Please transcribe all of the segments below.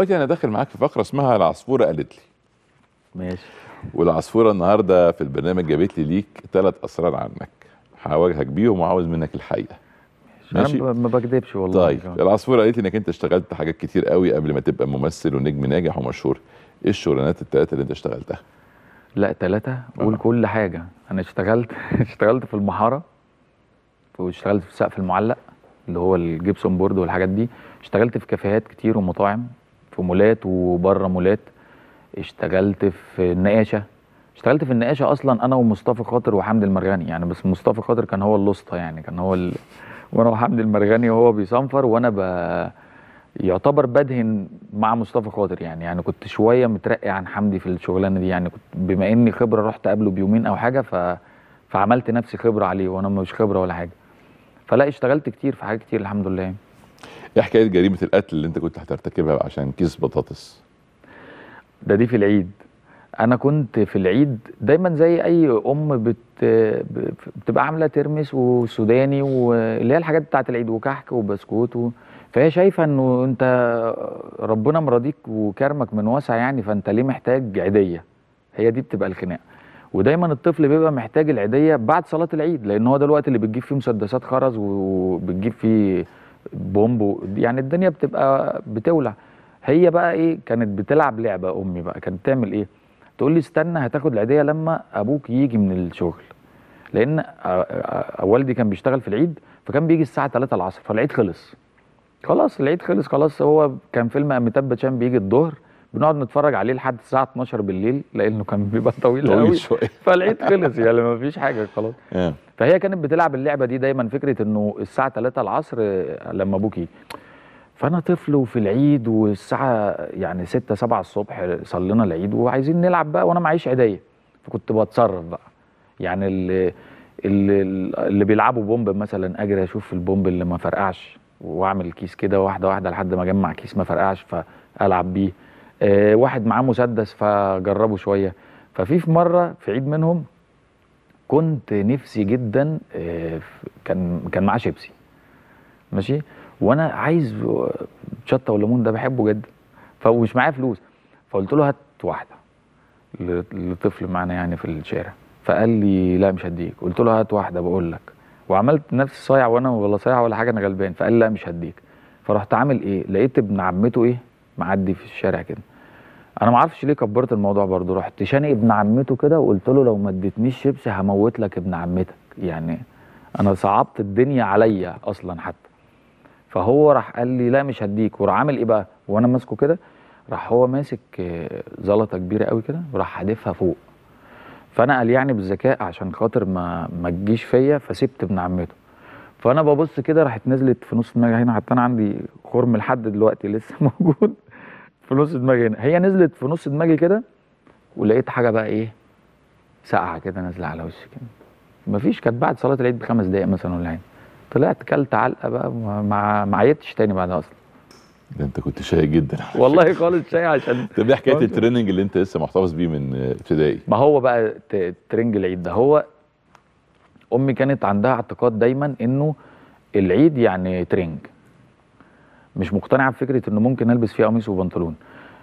دلوقتي انا داخل معاك في فقره اسمها العصفوره قالت لي ماشي والعصفوره النهارده في البرنامج جابت لي ليك ثلاث اسرار عنك هواجهك بيهم وعاوز منك الحقيقه ماشي انا ما بكذبش والله طيب جميل. آه. العصفوره قالت لي انك انت اشتغلت حاجات كتير قوي قبل ما تبقى ممثل ونجم ناجح ومشهور ايه الشغلانات الثلاثه اللي انت اشتغلتها لا ثلاثه قول آه. كل حاجه انا اشتغلت اشتغلت في المحاره واشتغلت في السقف المعلق اللي هو الجبسون بورد والحاجات دي اشتغلت في كافيهات كتير ومطاعم في مولات وبره مولات اشتغلت في النقاشه اشتغلت في النقاشه اصلا انا ومصطفى خاطر وحمد المرغني يعني بس مصطفى خاطر كان هو اللصطه يعني كان هو ال... وانا وحمد المرغني وهو بيصنفر وانا ب... يعتبر بدهن مع مصطفى خاطر يعني يعني كنت شويه مترقي عن حمدي في الشغلانه دي يعني كنت بما اني خبره رحت قبله بيومين او حاجه ف... فعملت نفسي خبره عليه وانا مش خبره ولا حاجه فلا اشتغلت كتير في حاجات كتير الحمد لله يعني. ايه حكايه جريمه القتل اللي انت كنت هترتكبها عشان كيس بطاطس ده دي في العيد انا كنت في العيد دايما زي اي ام بت بتبقى عامله ترمس وسوداني واللي هي الحاجات بتاعه العيد وكحك وبسكوت و... فهي شايفه انه انت ربنا مراضيك وكرمك من واسع يعني فانت ليه محتاج عيديه هي دي بتبقى الخناقه ودايما الطفل بيبقى محتاج العيديه بعد صلاه العيد لان هو ده الوقت اللي بتجيب فيه مسدسات خرز وبتجيب فيه بومبو يعني الدنيا بتبقى بتولع هي بقى ايه كانت بتلعب لعبه امي بقى كانت تعمل ايه تقول لي استنى هتاخد العيديه لما ابوك يجي من الشغل لان والدي كان بيشتغل في العيد فكان بيجي الساعه 3 العصر فالعيد خلص خلاص العيد خلص خلاص هو كان فيلم اميتاب باتشان بيجي الظهر بنقعد نتفرج عليه لحد الساعه 12 بالليل لانه كان بيبقى طويل قوي فالعيد خلص يعني ما فيش حاجه خلاص آه. فهي كانت بتلعب اللعبه دي دايما فكره انه الساعه 3 العصر لما ابوكي فانا طفل وفي العيد والساعه يعني 6 7 الصبح صلينا العيد وعايزين نلعب بقى وانا معيش عيديه فكنت بتصرف بقى يعني اللي, اللي بيلعبوا بومب مثلا اجري اشوف البومب اللي ما فرقعش واعمل كيس كده واحده واحده لحد ما اجمع كيس ما فرقعش فالعب بيه آه، واحد معاه مسدس فجربه شويه ففي في مره في عيد منهم كنت نفسي جدا آه، كان كان معاه شيبسي ماشي وانا عايز شطه وليمون ده بحبه جدا فمش معايا فلوس فقلت له هات واحده لطفل معانا يعني في الشارع فقال لي لا مش هديك قلت له هات واحده بقول لك وعملت نفسي صايع وانا ولا صايع ولا حاجه انا غلبان فقال لا مش هديك فرحت عامل ايه لقيت ابن عمته ايه معدي في الشارع كده انا ما اعرفش ليه كبرت الموضوع برضو رحت شاني ابن عمته كده وقلت له لو ما اديتنيش شيبسي هموت لك ابن عمتك يعني انا صعبت الدنيا عليا اصلا حتى فهو راح قال لي لا مش هديك وراح عامل ايه بقى وانا ماسكه كده راح هو ماسك آه، زلطه كبيره قوي كده وراح حادفها فوق فانا قال يعني بالذكاء عشان خاطر ما ما تجيش فيا فسبت ابن عمته فانا ببص كده راحت نزلت في نص دماغي هنا حتى انا عندي خرم لحد دلوقتي لسه موجود في نص دماغي هنا هي نزلت في نص دماغي كده ولقيت حاجه بقى ايه ساقعه كده نازله على وشي كده مفيش كانت بعد صلاه العيد بخمس دقائق مثلا ولا حاجه طلعت كلت علقه بقى ما مع... عيطتش تاني بعدها اصلا ده انت كنت شايق جدا والله خالص شايق عشان طب ايه حكايه التريننج اللي انت لسه محتفظ بيه من ابتدائي ما هو بقى ترنج العيد ده هو امي كانت عندها اعتقاد دايما انه العيد يعني ترينج مش مقتنعه بفكره انه ممكن البس فيه قميص وبنطلون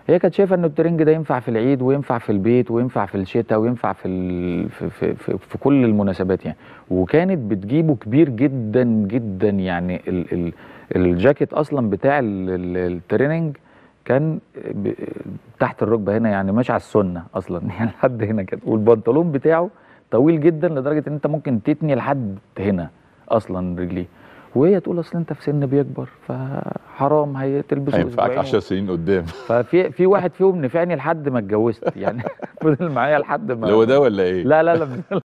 هي كانت شايفه ان الترنج ده ينفع في العيد وينفع في البيت وينفع في الشتاء وينفع في ال... في, في, في, في كل المناسبات يعني وكانت بتجيبه كبير جدا جدا يعني ال... ال... الجاكيت اصلا بتاع ال... ال... التريننج كان ب... تحت الركبه هنا يعني ماشي على السنه اصلا يعني لحد هنا كده والبنطلون بتاعه طويل جدا لدرجه ان انت ممكن تتني لحد هنا اصلا رجليه وهي تقول اصل انت في سن بيكبر فحرام هيتلبس هتلبسه هينفعك 10 سنين قدام ففي في واحد فيهم نفعني لحد ما اتجوزت يعني فضل معايا لحد ما هو ده ولا ايه؟ لا لا لا